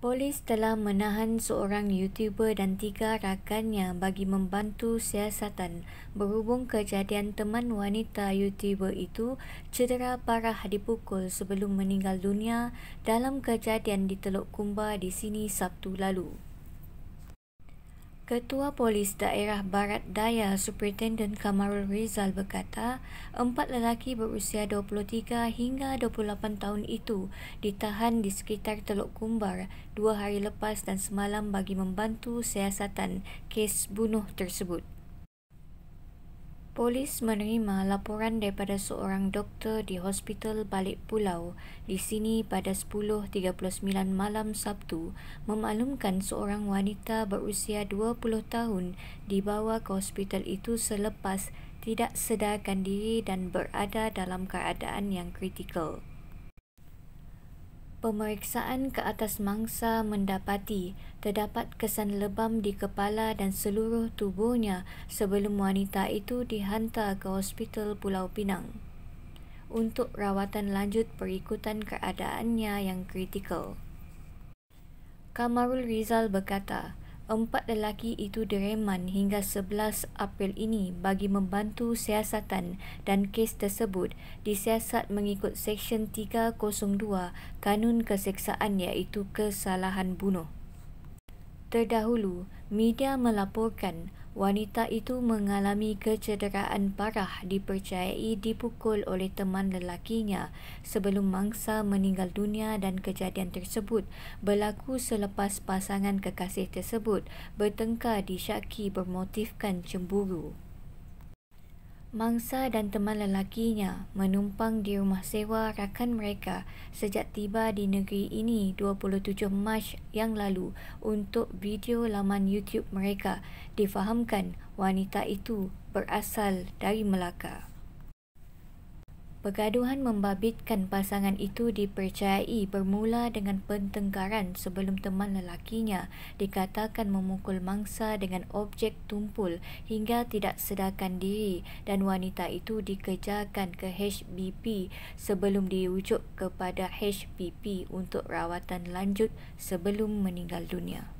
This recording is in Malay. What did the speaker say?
Polis telah menahan seorang YouTuber dan tiga rakannya bagi membantu siasatan berhubung kejadian teman wanita YouTuber itu cedera parah dipukul sebelum meninggal dunia dalam kejadian di Teluk Kumba di sini Sabtu lalu. Ketua Polis Daerah Barat Daya Superintendent Kamarul Rizal berkata, empat lelaki berusia 23 hingga 28 tahun itu ditahan di sekitar Teluk Kumbar dua hari lepas dan semalam bagi membantu siasatan kes bunuh tersebut. Polis menerima laporan daripada seorang doktor di Hospital Balik Pulau di sini pada 10.39 malam Sabtu memaklumkan seorang wanita berusia 20 tahun dibawa ke hospital itu selepas tidak sedarkan diri dan berada dalam keadaan yang kritikal. Pemeriksaan ke atas mangsa mendapati terdapat kesan lebam di kepala dan seluruh tubuhnya sebelum wanita itu dihantar ke Hospital Pulau Pinang untuk rawatan lanjut perikutan keadaannya yang kritikal. Kamarul Rizal berkata, empat lelaki itu direman hingga 11 April ini bagi membantu siasatan dan kes tersebut disiasat mengikut Seksyen 302 Kanun Keseksaan iaitu kesalahan bunuh. Terdahulu, media melaporkan Wanita itu mengalami kecederaan parah dipercayai dipukul oleh teman lelakinya sebelum mangsa meninggal dunia dan kejadian tersebut berlaku selepas pasangan kekasih tersebut bertengkar di syaki bermotifkan cemburu. Mangsa dan teman lelakinya menumpang di rumah sewa rakan mereka sejak tiba di negeri ini 27 Mac yang lalu untuk video laman YouTube mereka difahamkan wanita itu berasal dari Melaka. Pergaduhan membabitkan pasangan itu dipercayai bermula dengan pentengkaran sebelum teman lelakinya dikatakan memukul mangsa dengan objek tumpul hingga tidak sedarkan diri dan wanita itu dikejarkan ke HBP sebelum diwujuk kepada HBP untuk rawatan lanjut sebelum meninggal dunia.